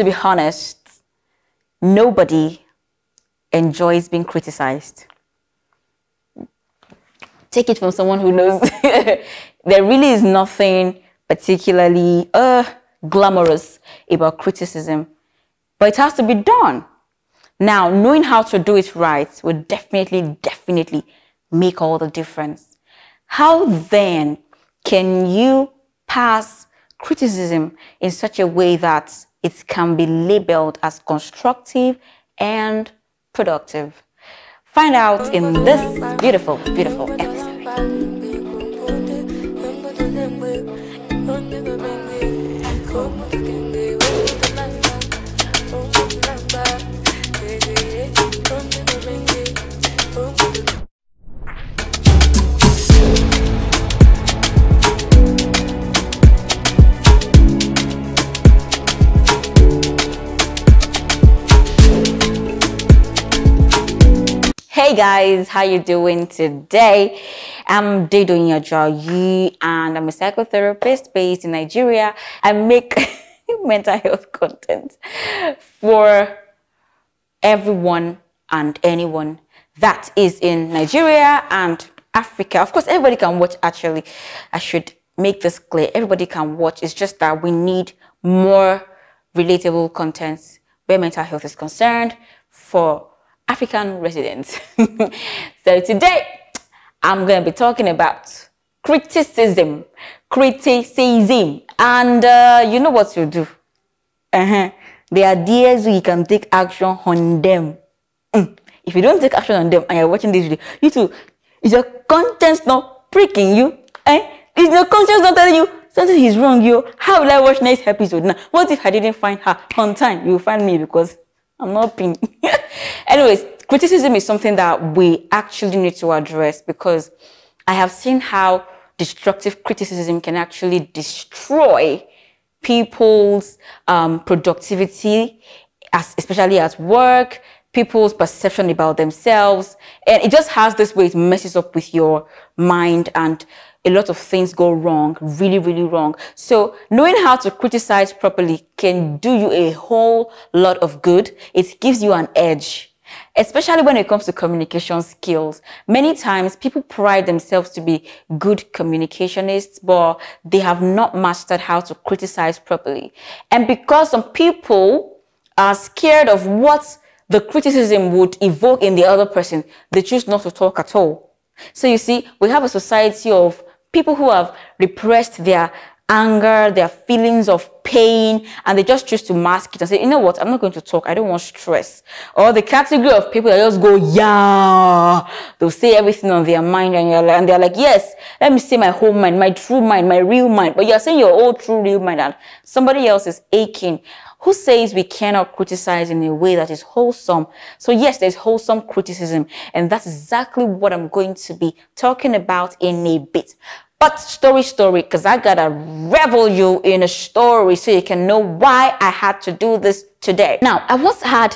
to be honest, nobody enjoys being criticized. Take it from someone who knows. there really is nothing particularly uh, glamorous about criticism, but it has to be done. Now, knowing how to do it right will definitely, definitely make all the difference. How then can you pass criticism in such a way that it can be labeled as constructive and productive. Find out in this beautiful, beautiful episode. Hey guys, how you doing today? I'm Dido Nyajayi and I'm a psychotherapist based in Nigeria. I make mental health content for everyone and anyone that is in Nigeria and Africa. Of course, everybody can watch actually. I should make this clear. Everybody can watch. It's just that we need more relatable contents where mental health is concerned for African residents. so today, I'm going to be talking about criticism, criticism, and uh, you know what you do. Uh -huh. There are days you can take action on them. Mm. If you don't take action on them and you're watching this video, you too, is your conscience not pricking you? Eh? Is your conscience not telling you something is wrong? You, how will I watch next episode now? What if I didn't find her on time? You'll find me because I'm not being. Anyways, criticism is something that we actually need to address because I have seen how destructive criticism can actually destroy people's um, productivity, as, especially at work, people's perception about themselves. And it just has this way it messes up with your mind and a lot of things go wrong, really, really wrong. So knowing how to criticize properly can do you a whole lot of good. It gives you an edge especially when it comes to communication skills. Many times people pride themselves to be good communicationists, but they have not mastered how to criticize properly. And because some people are scared of what the criticism would evoke in the other person, they choose not to talk at all. So you see, we have a society of people who have repressed their anger, their feelings of pain, and they just choose to mask it and say, you know what, I'm not going to talk. I don't want stress. Or the category of people that just go, yeah, they'll say everything on their mind and, you're like, and they're like, yes, let me say my whole mind, my true mind, my real mind. But you're saying your old true real mind and somebody else is aching. Who says we cannot criticize in a way that is wholesome? So yes, there's wholesome criticism. And that's exactly what I'm going to be talking about in a bit. But story, story, because I gotta revel you in a story so you can know why I had to do this today. Now, I once had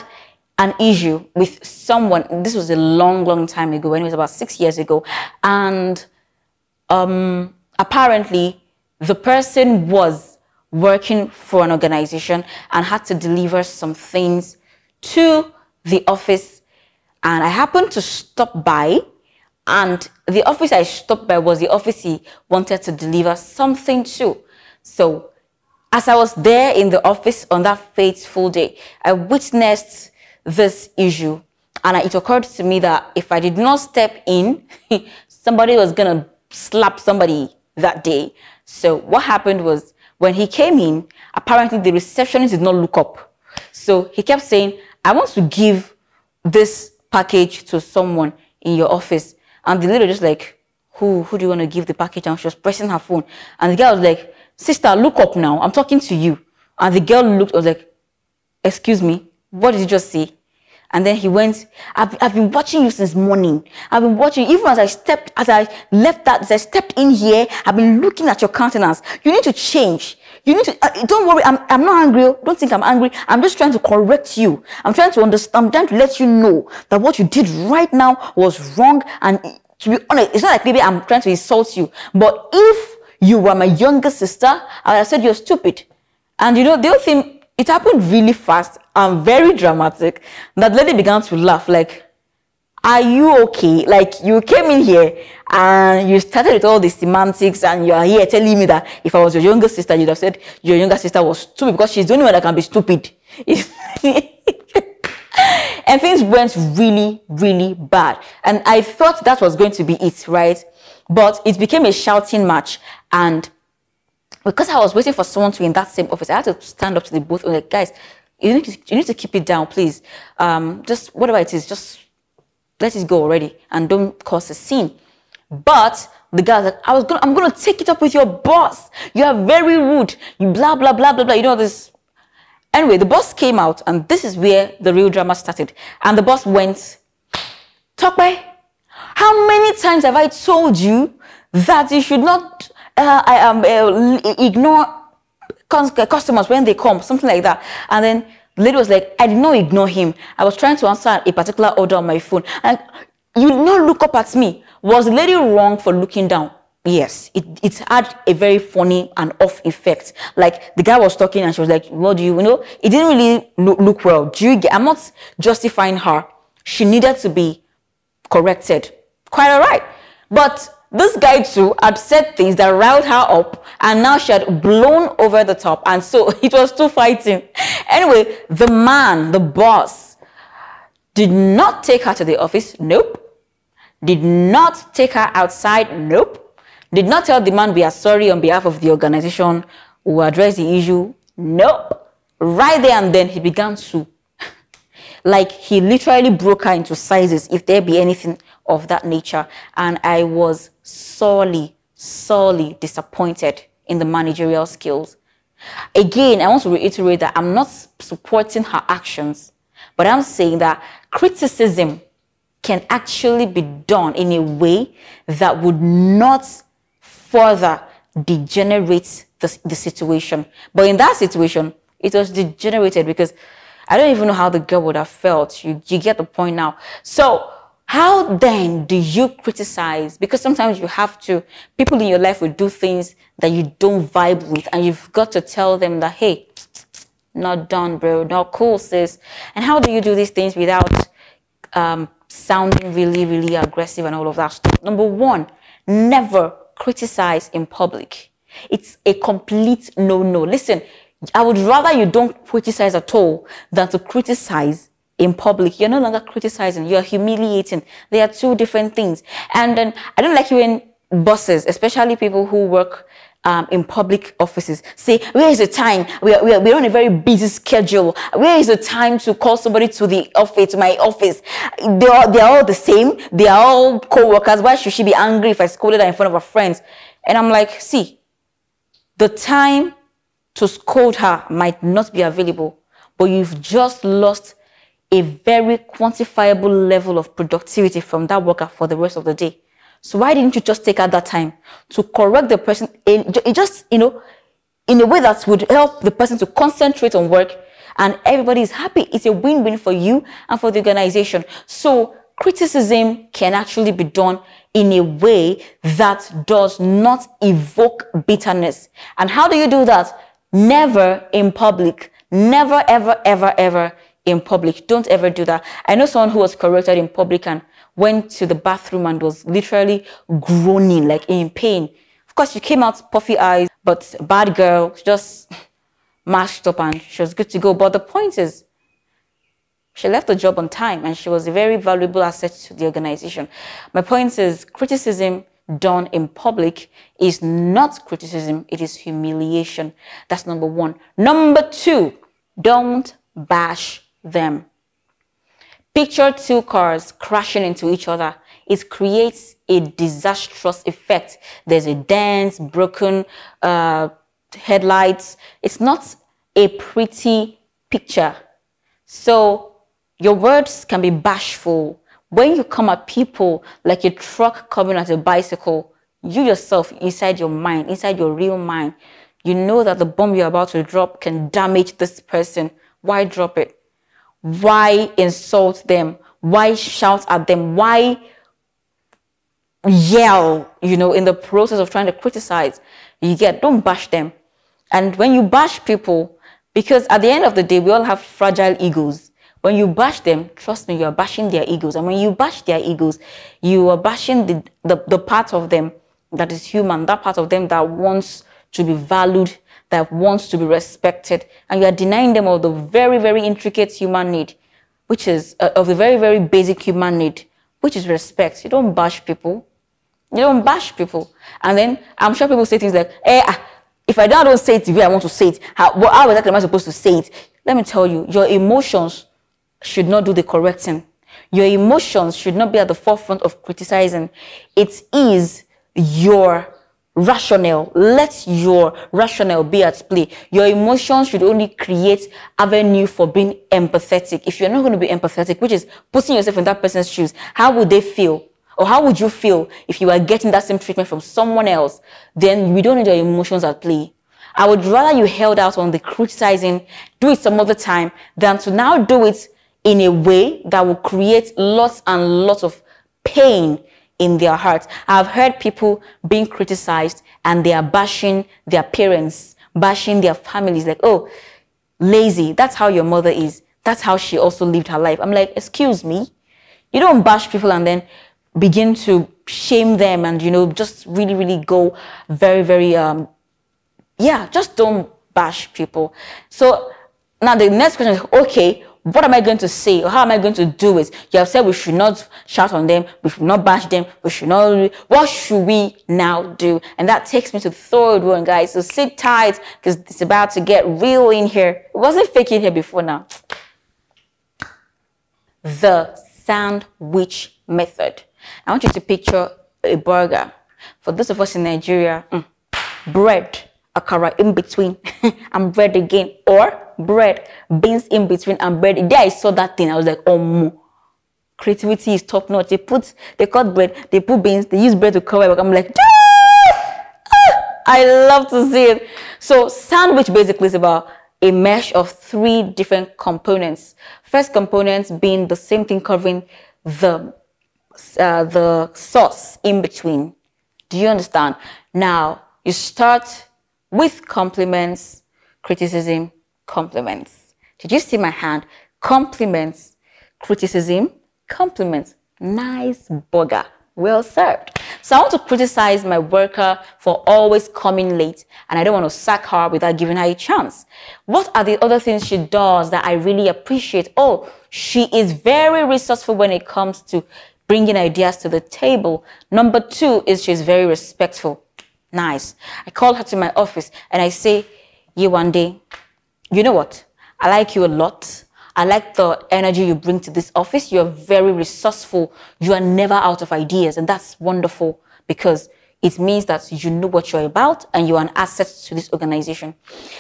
an issue with someone. This was a long, long time ago, and it was about six years ago. And um, apparently, the person was working for an organization and had to deliver some things to the office. And I happened to stop by and the office I stopped by was the office he wanted to deliver something to. So as I was there in the office on that fateful day, I witnessed this issue. And it occurred to me that if I did not step in, somebody was going to slap somebody that day. So what happened was when he came in, apparently the receptionist did not look up. So he kept saying, I want to give this package to someone in your office. And the lady was just like, who, who do you want to give the package? And she was pressing her phone. And the guy was like, sister, look up now. I'm talking to you. And the girl looked, I was like, excuse me, what did you just say? And then he went, I've, I've been watching you since morning. I've been watching, even as I stepped, as I left that, as I stepped in here, I've been looking at your countenance. You need to change. You need to, uh, don't worry, I'm, I'm not angry. Oh. Don't think I'm angry. I'm just trying to correct you. I'm trying to understand, I'm trying to let you know that what you did right now was wrong. And to be honest, it's not like maybe I'm trying to insult you, but if you were my younger sister, I would have said you're stupid. And you know, the other thing, it happened really fast and very dramatic that lady began to laugh like, are you okay? Like you came in here and you started with all the semantics and you are here telling me that if I was your younger sister, you'd have said your younger sister was stupid because she's the only one that can be stupid. and things went really, really bad. And I thought that was going to be it, right? But it became a shouting match and because I was waiting for someone to be in that same office, I had to stand up to the booth and like, guys, you need to, you need to keep it down, please. Um, just whatever it is, just let it go already and don't cause a scene. But the guy's like, I was gonna, I'm gonna take it up with your boss. You are very rude. You blah blah blah blah blah. You know this. Anyway, the boss came out, and this is where the real drama started. And the boss went, Tokwe, how many times have I told you that you should not uh, I, um, uh, ignore customers when they come, something like that. And then the lady was like, I did not ignore him. I was trying to answer a particular order on my phone. And you did not look up at me. Was the lady wrong for looking down? Yes, it, it had a very funny and off effect. Like the guy was talking and she was like, what do you, you know? It didn't really look, look well. Do you get, I'm not justifying her. She needed to be corrected. Quite all right. But this guy too had said things that riled her up, and now she had blown over the top, and so it was too fighting. Anyway, the man, the boss, did not take her to the office. Nope. Did not take her outside. Nope. Did not tell the man we are sorry on behalf of the organization. who addressed address the issue. Nope. Right there and then, he began to like he literally broke her into sizes, if there be anything of that nature. And I was sorely, sorely disappointed in the managerial skills. Again, I want to reiterate that I'm not supporting her actions, but I'm saying that criticism can actually be done in a way that would not further degenerate the, the situation. But in that situation, it was degenerated because I don't even know how the girl would have felt. You, you get the point now. So how then do you criticize? Because sometimes you have to, people in your life will do things that you don't vibe with and you've got to tell them that, hey, not done, bro, not cool, sis. And how do you do these things without um, sounding really, really aggressive and all of that stuff? Number one, never criticize in public. It's a complete no-no. Listen, I would rather you don't criticize at all than to criticize in public. You're no longer criticizing, you're humiliating. They are two different things. And then I don't like you when bosses, especially people who work um, in public offices. Say, where is the time? We are, we are, we're on a very busy schedule. Where is the time to call somebody to the office, to my office? They are, they are all the same. They are all co-workers. Why should she be angry if I scolded her in front of her friends? And I'm like, see, the time to scold her might not be available, but you've just lost a very quantifiable level of productivity from that worker for the rest of the day. So why didn't you just take out that time to correct the person in just, you know, in a way that would help the person to concentrate on work and everybody is happy. It's a win-win for you and for the organization. So criticism can actually be done in a way that does not evoke bitterness. And how do you do that? never in public. Never, ever, ever, ever in public. Don't ever do that. I know someone who was corrected in public and went to the bathroom and was literally groaning, like in pain. Of course, she came out puffy eyes, but bad girl, just mashed up and she was good to go. But the point is, she left the job on time and she was a very valuable asset to the organization. My point is, criticism done in public is not criticism, it is humiliation. That's number one. Number two, don't bash them. Picture two cars crashing into each other. It creates a disastrous effect. There's a dance, broken uh, headlights. It's not a pretty picture. So your words can be bashful, when you come at people like a truck coming at a bicycle, you yourself, inside your mind, inside your real mind, you know that the bomb you're about to drop can damage this person. Why drop it? Why insult them? Why shout at them? Why yell, you know, in the process of trying to criticize? You get, don't bash them. And when you bash people, because at the end of the day, we all have fragile egos when you bash them, trust me, you are bashing their egos. And when you bash their egos, you are bashing the, the, the part of them that is human, that part of them that wants to be valued, that wants to be respected. And you are denying them of the very, very intricate human need, which is uh, of the very, very basic human need, which is respect. You don't bash people. You don't bash people. And then I'm sure people say things like, eh, ah, if I don't, I don't say it the way I want to say it, how, how exactly am I supposed to say it? Let me tell you, your emotions should not do the correcting. Your emotions should not be at the forefront of criticizing. It is your rationale. Let your rationale be at play. Your emotions should only create avenue for being empathetic. If you're not going to be empathetic, which is putting yourself in that person's shoes, how would they feel? Or how would you feel if you were getting that same treatment from someone else? Then we don't need your emotions at play. I would rather you held out on the criticizing, do it some other time, than to now do it in a way that will create lots and lots of pain in their hearts. I've heard people being criticized and they are bashing their parents, bashing their families, like, oh, lazy. That's how your mother is. That's how she also lived her life. I'm like, excuse me. You don't bash people and then begin to shame them and, you know, just really, really go very, very, um, yeah, just don't bash people. So now the next question is, okay, what am I going to say? Or how am I going to do it? You have said we should not shout on them. We should not bash them. We should not. What should we now do? And that takes me to the third one, guys. So sit tight because it's about to get real in here. It wasn't fake in here before now. The sandwich method. I want you to picture a burger. For those of us in Nigeria, mm, bread akara in between and bread again or bread beans in between and bread there i saw that thing i was like oh creativity is top notch they put they cut bread they put beans they use bread to cover i'm like ah! ah i love to see it so sandwich basically is about a mesh of three different components first components being the same thing covering the uh, the sauce in between do you understand now you start with compliments, criticism, compliments. Did you see my hand? Compliments, criticism, compliments. Nice burger. Well served. So I want to criticize my worker for always coming late and I don't want to sack her without giving her a chance. What are the other things she does that I really appreciate? Oh, she is very resourceful when it comes to bringing ideas to the table. Number two is she's very respectful nice. I call her to my office and I say, Yewande, you know what? I like you a lot. I like the energy you bring to this office. You're very resourceful. You are never out of ideas. And that's wonderful because it means that you know what you're about and you're an asset to this organization.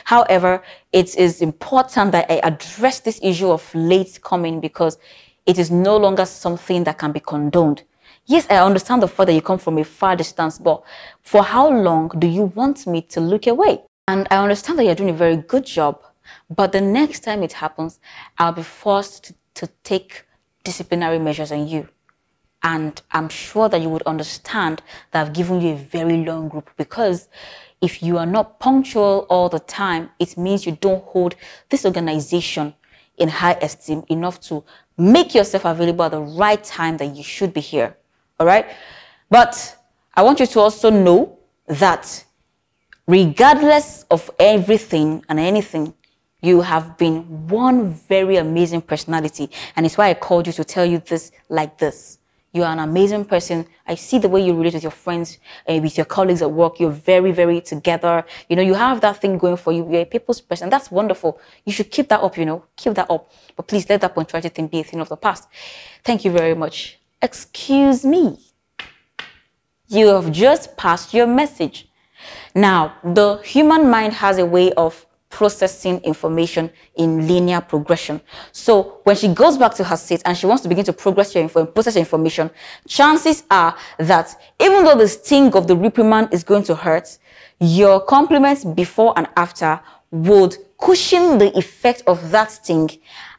However, it is important that I address this issue of late coming because it is no longer something that can be condoned. Yes, I understand the fact that you come from a far distance, but for how long do you want me to look away? And I understand that you're doing a very good job, but the next time it happens, I'll be forced to, to take disciplinary measures on you. And I'm sure that you would understand that I've given you a very long group because if you are not punctual all the time, it means you don't hold this organization in high esteem enough to make yourself available at the right time that you should be here. All right. But I want you to also know that regardless of everything and anything, you have been one very amazing personality. And it's why I called you to tell you this like this. You are an amazing person. I see the way you relate with your friends and eh, with your colleagues at work. You're very, very together. You know, you have that thing going for you. You're a people's person. That's wonderful. You should keep that up, you know, keep that up. But please let that punctuality thing be a thing of the past. Thank you very much. Excuse me. You have just passed your message. Now, the human mind has a way of processing information in linear progression. So when she goes back to her seat and she wants to begin to progress your info process your information, chances are that even though the sting of the reprimand is going to hurt, your compliments before and after would cushion the effect of that sting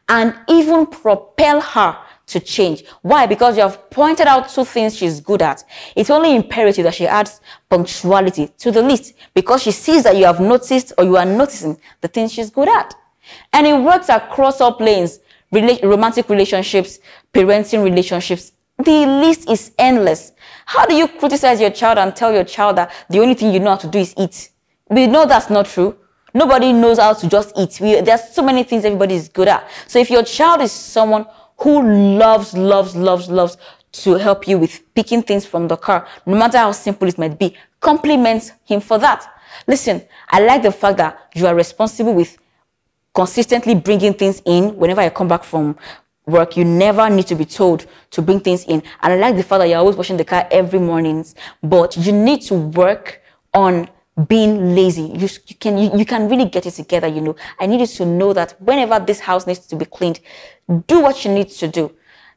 and even propel her to change. Why? Because you have pointed out two things she's good at. It's only imperative that she adds punctuality to the list because she sees that you have noticed or you are noticing the things she's good at. And it works across all planes, rela romantic relationships, parenting relationships. The list is endless. How do you criticize your child and tell your child that the only thing you know how to do is eat? We know that's not true. Nobody knows how to just eat. We, there's so many things everybody is good at. So if your child is someone who loves, loves, loves, loves to help you with picking things from the car, no matter how simple it might be. Compliment him for that. Listen, I like the fact that you are responsible with consistently bringing things in whenever I come back from work. You never need to be told to bring things in. And I like the fact that you're always washing the car every mornings, but you need to work on being lazy. You, you can you, you can really get it together, you know. I need you to know that whenever this house needs to be cleaned, do what she needs to do.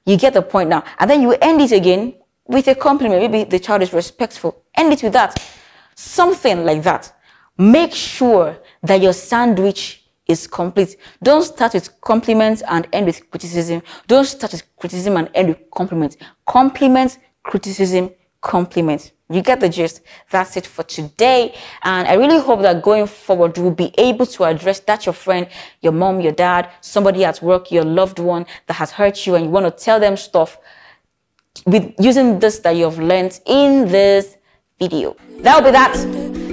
You get the point now. And then you end it again with a compliment. Maybe the child is respectful. End it with that. Something like that. Make sure that your sandwich is complete. Don't start with compliments and end with criticism. Don't start with criticism and end with compliments. Compliments, criticism, compliments. You get the gist? That's it for today. And I really hope that going forward, you will be able to address that your friend, your mom, your dad, somebody at work, your loved one that has hurt you and you want to tell them stuff with using this that you have learned in this video. That'll be that.